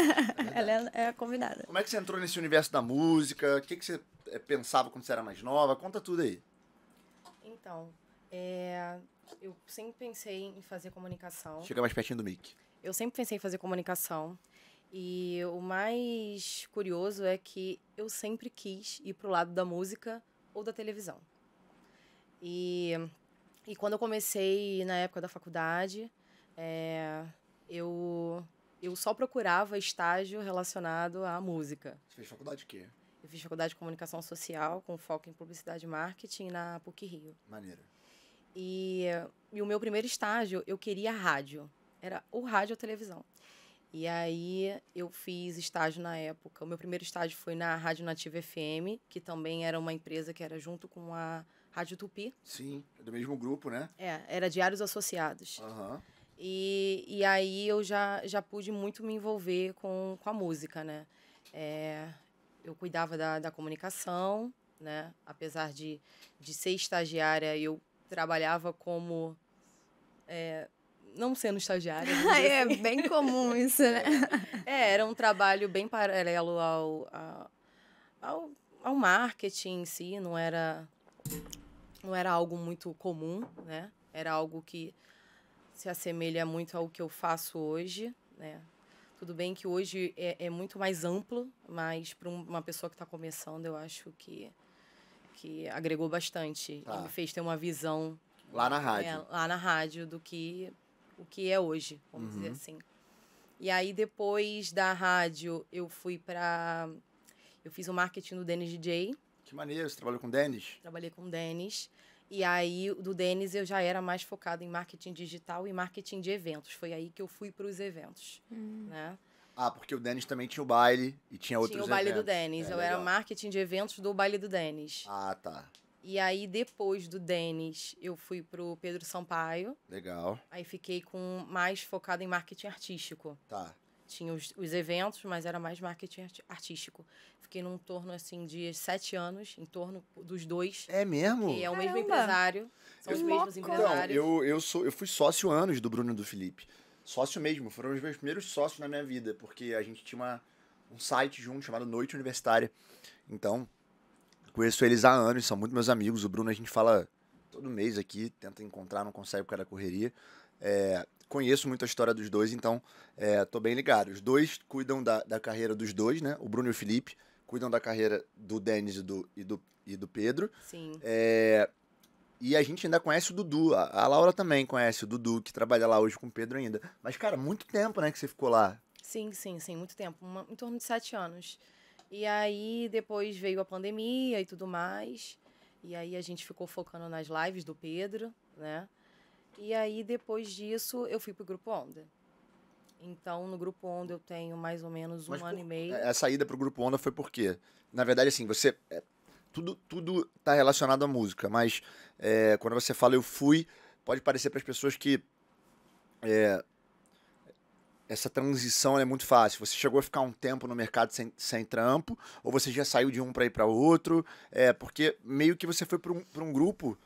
Ela é, é a convidada. Como é que você entrou nesse universo da música? O que, que você é, pensava quando você era mais nova? Conta tudo aí. Então, é, eu sempre pensei em fazer comunicação. Chega mais pertinho do mic. Eu sempre pensei em fazer comunicação. E o mais curioso é que eu sempre quis ir pro lado da música ou da televisão. E, e quando eu comecei na época da faculdade, é, eu eu só procurava estágio relacionado à música. Você fez faculdade de quê? Eu fiz faculdade de comunicação social com foco em publicidade e marketing na PUC Rio. Maneiro. E, e o meu primeiro estágio, eu queria rádio. Era ou rádio ou televisão. E aí eu fiz estágio na época. O meu primeiro estágio foi na Rádio Nativa FM, que também era uma empresa que era junto com a Rádio Tupi. Sim, é do mesmo grupo, né? É, era Diários Associados. Aham. Uhum. E, e aí eu já, já pude muito me envolver com, com a música, né? É, eu cuidava da, da comunicação, né? Apesar de, de ser estagiária, eu trabalhava como... É, não sendo estagiária. É assim. é bem comum isso, né? É, era um trabalho bem paralelo ao, ao, ao marketing em si, não era, não era algo muito comum, né? Era algo que se assemelha muito ao que eu faço hoje, né? Tudo bem que hoje é, é muito mais amplo, mas para uma pessoa que está começando, eu acho que, que agregou bastante tá. e me fez ter uma visão lá na né, rádio, é, lá na rádio do que o que é hoje, vamos uhum. dizer assim. E aí depois da rádio eu fui para eu fiz o marketing do Dennis DJ. Que maneiro, você trabalhou com o Dennis? Trabalhei com o Dennis. E aí, do Denis, eu já era mais focado em marketing digital e marketing de eventos. Foi aí que eu fui para os eventos, hum. né? Ah, porque o Denis também tinha o baile e tinha outros eventos. Tinha o baile eventos. do Denis. É, eu legal. era marketing de eventos do baile do Denis. Ah, tá. E aí, depois do Denis, eu fui para o Pedro Sampaio. Legal. Aí fiquei com mais focado em marketing artístico. Tá. Tinha os, os eventos, mas era mais marketing artístico. Fiquei num torno, assim, de sete anos, em torno dos dois. É mesmo? é o mesmo Caramba. empresário. São eu, os mesmos então, empresários. Então, eu, eu, sou, eu fui sócio anos do Bruno e do Felipe. Sócio mesmo. Foram os meus primeiros sócios na minha vida, porque a gente tinha uma, um site junto chamado Noite Universitária. Então, conheço eles há anos, são muito meus amigos. O Bruno, a gente fala todo mês aqui, tenta encontrar, não consegue por causa da correria. É, conheço muito a história dos dois, então é, tô bem ligado. Os dois cuidam da, da carreira dos dois, né? O Bruno e o Felipe cuidam da carreira do Denis e do, e do, e do Pedro. Sim. É, e a gente ainda conhece o Dudu. A, a, Laura também conhece o Dudu, que trabalha lá hoje com o Pedro ainda. Mas, cara, muito tempo, né, que você ficou lá. Sim, sim, sim, muito tempo. Uma, em torno de sete anos. E aí, depois veio a pandemia e tudo mais. E aí a gente ficou focando nas lives do Pedro, né? E aí depois disso eu fui pro grupo Onda. Então, no grupo Onda eu tenho mais ou menos um Mas ano por... e meio. É, a saída pro grupo Onda foi por quê? Na verdade, assim, você. É, tudo, tudo tá relacionado à música, mas é, quando você fala eu fui, pode parecer para as pessoas que é, essa transição é muito fácil. Você chegou a ficar um tempo no mercado sem, sem trampo, ou você já saiu de um para ir para outro, é porque meio que você foi para um, um grupo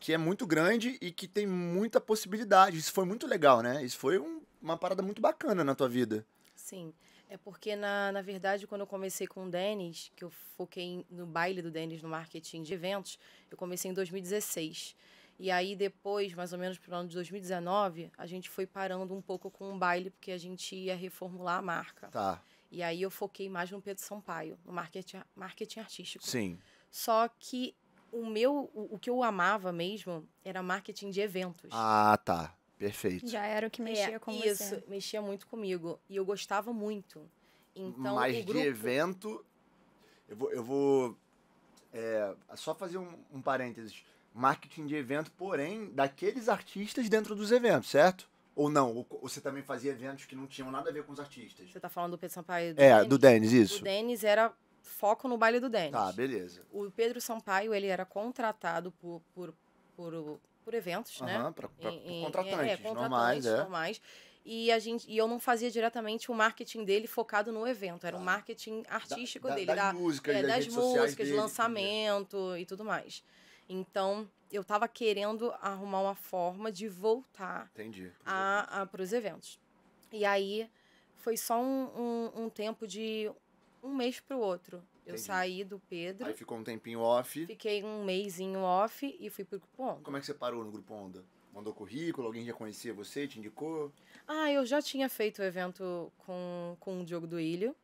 que é muito grande e que tem muita possibilidade. Isso foi muito legal, né? Isso foi um, uma parada muito bacana na tua vida. Sim. É porque, na, na verdade, quando eu comecei com o Denis, que eu foquei no baile do Denis no marketing de eventos, eu comecei em 2016. E aí depois, mais ou menos pro ano de 2019, a gente foi parando um pouco com o baile, porque a gente ia reformular a marca. Tá. E aí eu foquei mais no Pedro Sampaio, no marketing, marketing artístico. Sim. Só que o meu, o, o que eu amava mesmo era marketing de eventos. Ah, tá. Perfeito. Já era o que é, mexia é, com isso, você. Isso, mexia muito comigo. E eu gostava muito. Então, Mas grupo... de evento, eu vou, eu vou é, só fazer um, um parênteses marketing de evento, porém, daqueles artistas dentro dos eventos, certo? Ou não? Ou você também fazia eventos que não tinham nada a ver com os artistas? Você tá falando do Pedro Sampaio do É, Dennis? do Denis, isso. O Denis era foco no baile do Denis. Tá, beleza. O Pedro Sampaio, ele era contratado por, por, por, por eventos, né? Aham, por contratantes, é, é, contratantes normais, é. normais. E, a gente, e eu não fazia diretamente o marketing dele focado no evento. Era ah. um tá. marketing artístico da, da, dele. Das da, músicas, é, das, das músicas, dele, lançamento e tudo mais. Então, eu estava querendo arrumar uma forma de voltar Entendi. A, a, pros eventos. E aí, foi só um, um, um tempo de um mês para o outro. Eu Entendi. saí do Pedro. Aí ficou um tempinho off. Fiquei um mêsinho off e fui pro Grupo Onda. Como é que você parou no Grupo Onda? Mandou currículo? Alguém já conhecia você? Te indicou? Ah, eu já tinha feito o evento com, com o Diogo do Ilho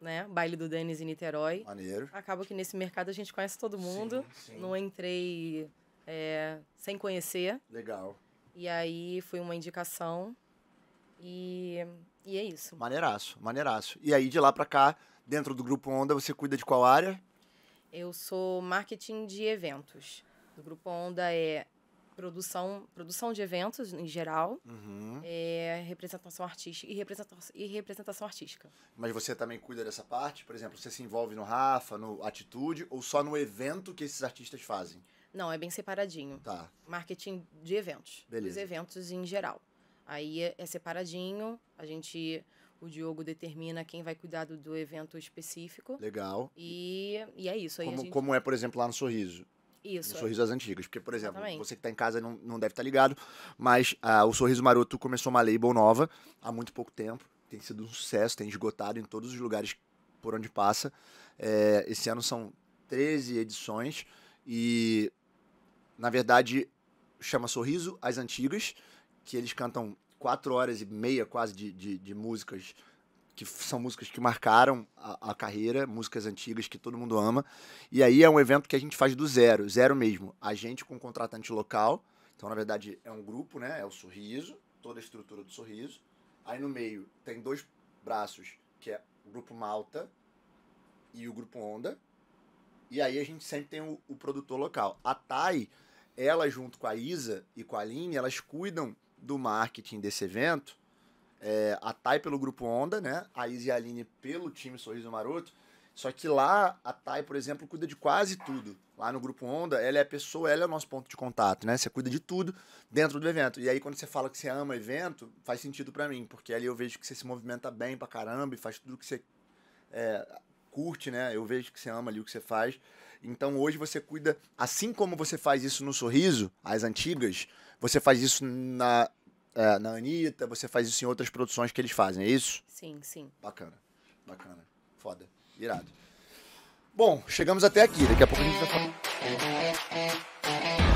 né? Baile do Denis em Niterói. Maneiro. Acaba que nesse mercado a gente conhece todo mundo. Sim, sim. Não entrei é, sem conhecer. Legal. E aí foi uma indicação. E, e é isso. Maneiraço, maneiraço. E aí de lá para cá, dentro do Grupo Onda, você cuida de qual área? Eu sou marketing de eventos. O Grupo Onda é produção, produção de eventos em geral, uhum. é, representação artística e representação, e representação artística. Mas você também cuida dessa parte? Por exemplo, você se envolve no Rafa, no Atitude, ou só no evento que esses artistas fazem? Não, é bem separadinho. Tá. Marketing de eventos. Beleza. Os eventos em geral. Aí é, é, separadinho, a gente o Diogo determina quem vai cuidar do, do evento específico. Legal. E, e é isso. Aí como, gente... como é, por exemplo, lá no Sorriso? Isso. O é. sorriso das antigas. Porque, por exemplo, você que está em casa não, não deve estar tá ligado, mas ah, o Sorriso Maroto começou uma label nova há muito pouco tempo. Tem sido um sucesso, tem esgotado em todos os lugares por onde passa. É, esse ano são 13 edições e, na verdade, chama Sorriso as Antigas, que eles cantam quatro horas e meia quase de, de, de músicas que são músicas que marcaram a, a, carreira, músicas antigas que todo mundo ama. E aí é um evento que a gente faz do zero, zero mesmo. A gente com um contratante local. Então, na verdade, é um grupo, né? É o Sorriso, toda a estrutura do Sorriso. Aí no meio tem dois braços, que é o grupo Malta e o grupo Onda. E aí a gente sempre tem o, o produtor local. A Thay, ela junto com a Isa e com a Aline, elas cuidam do marketing desse evento é, a Thay pelo grupo Onda, né? A Izzy e a Aline pelo time Sorriso Maroto. Só que lá, a Thay, por exemplo, cuida de quase tudo. Lá no grupo Onda, ela é a pessoa, ela é o nosso ponto de contato, né? Você cuida de tudo dentro do evento. E aí, quando você fala que você ama evento, faz sentido para mim, porque ali eu vejo que você se movimenta bem pra caramba e faz tudo que você é, curte, né? Eu vejo que você ama ali o que você faz. Então hoje você cuida, assim como você faz isso no sorriso, as antigas, você faz isso na é, na Anitta, você faz isso em outras produções que eles fazem, é isso? Sim, sim. Bacana, bacana. Foda, irado. Bom, chegamos até aqui, daqui a pouco a gente vai falar.